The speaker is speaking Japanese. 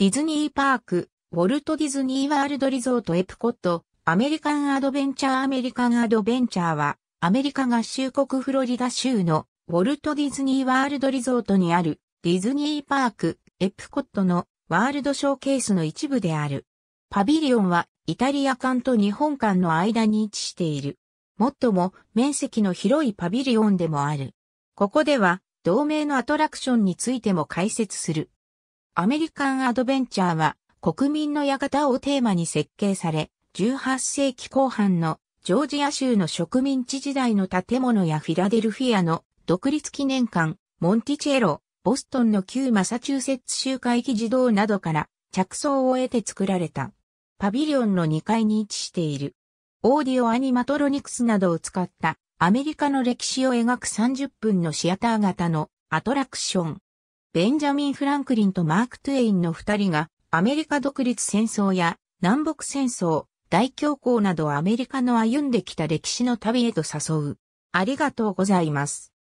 ディズニーパーク、ウォルト・ディズニー・ワールド・リゾート・エプコット、アメリカン・アドベンチャー・アメリカン・アドベンチャーは、アメリカ合衆国フロリダ州のウォルト・ディズニー・ワールド・リゾートにあるディズニー・パーク、エプコットのワールドショーケースの一部である。パビリオンはイタリア館と日本館の間に位置している。もっとも面積の広いパビリオンでもある。ここでは同名のアトラクションについても解説する。アメリカンアドベンチャーは国民の館をテーマに設計され、18世紀後半のジョージア州の植民地時代の建物やフィラデルフィアの独立記念館、モンティチェロ、ボストンの旧マサチューセッツ州会議児童などから着想を得て作られた。パビリオンの2階に位置している。オーディオアニマトロニクスなどを使ったアメリカの歴史を描く30分のシアター型のアトラクション。ベンジャミン・フランクリンとマーク・トゥエインの二人が、アメリカ独立戦争や南北戦争、大恐慌などアメリカの歩んできた歴史の旅へと誘う。ありがとうございます。